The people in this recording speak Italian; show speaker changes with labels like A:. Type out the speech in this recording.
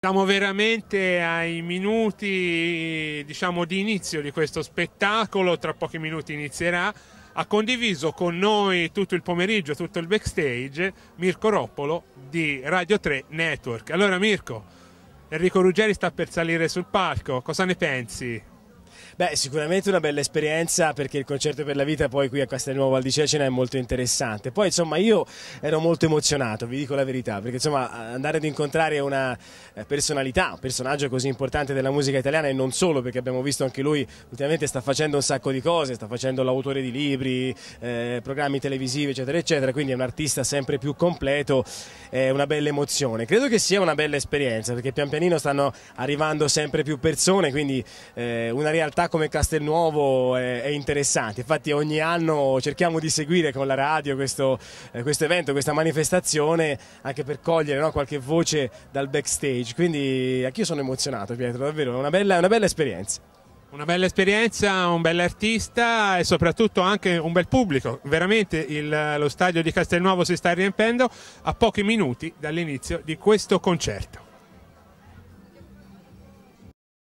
A: Siamo veramente ai minuti diciamo, di inizio di questo spettacolo, tra pochi minuti inizierà. Ha condiviso con noi tutto il pomeriggio, tutto il backstage, Mirko Roppolo di Radio 3 Network. Allora Mirko, Enrico Ruggeri sta per salire sul palco, cosa ne pensi?
B: Beh, sicuramente una bella esperienza perché il concerto per la vita poi qui a Castelnuovo al di è cioè, molto interessante. Poi insomma io ero molto emozionato, vi dico la verità, perché insomma andare ad incontrare una eh, personalità, un personaggio così importante della musica italiana e non solo, perché abbiamo visto anche lui ultimamente sta facendo un sacco di cose, sta facendo l'autore di libri, eh, programmi televisivi, eccetera, eccetera, quindi è un artista sempre più completo, è una bella emozione. Credo che sia una bella esperienza perché pian pianino stanno arrivando sempre più persone, quindi eh, una realtà come Castelnuovo è, è, interessante, infatti ogni anno cerchiamo di seguire con la radio questo, eh, questo evento, questa manifestazione anche per cogliere no, qualche voce dal backstage, quindi anch'io sono emozionato Pietro, davvero, è una bella, una bella esperienza. Una bella
A: esperienza, un bel artista e soprattutto anche un bel pubblico. Veramente il, lo stadio di Castelnuovo si sta riempendo a pochi minuti dall'inizio di questo concerto.